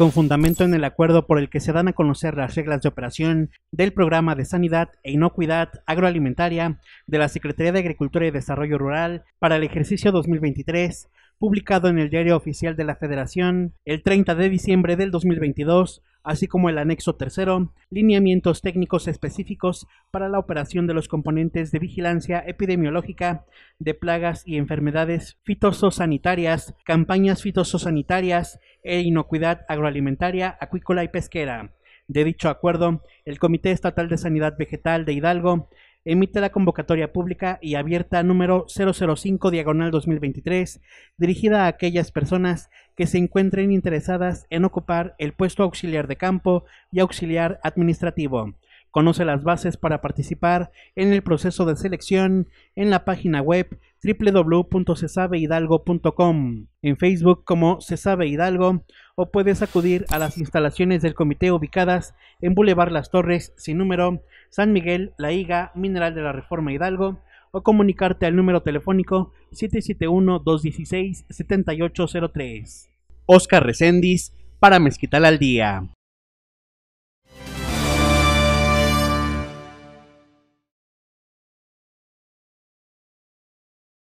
con fundamento en el acuerdo por el que se dan a conocer las reglas de operación del programa de sanidad e inocuidad agroalimentaria de la Secretaría de Agricultura y Desarrollo Rural para el ejercicio 2023, publicado en el Diario Oficial de la Federación el 30 de diciembre del 2022, así como el anexo tercero, lineamientos técnicos específicos para la operación de los componentes de vigilancia epidemiológica de plagas y enfermedades fitosanitarias, campañas fitosanitarias e inocuidad agroalimentaria, acuícola y pesquera. De dicho acuerdo, el Comité Estatal de Sanidad Vegetal de Hidalgo emite la convocatoria pública y abierta número 005 diagonal 2023, dirigida a aquellas personas que se encuentren interesadas en ocupar el puesto auxiliar de campo y auxiliar administrativo Conoce las bases para participar en el proceso de selección en la página web www.cesabeHidalgo.com, en Facebook como Cesabe Hidalgo o puedes acudir a las instalaciones del comité ubicadas en Boulevard Las Torres sin número, San Miguel, La Higa, Mineral de la Reforma Hidalgo o comunicarte al número telefónico 771-216-7803. Oscar Recendis para Mezquital al Día.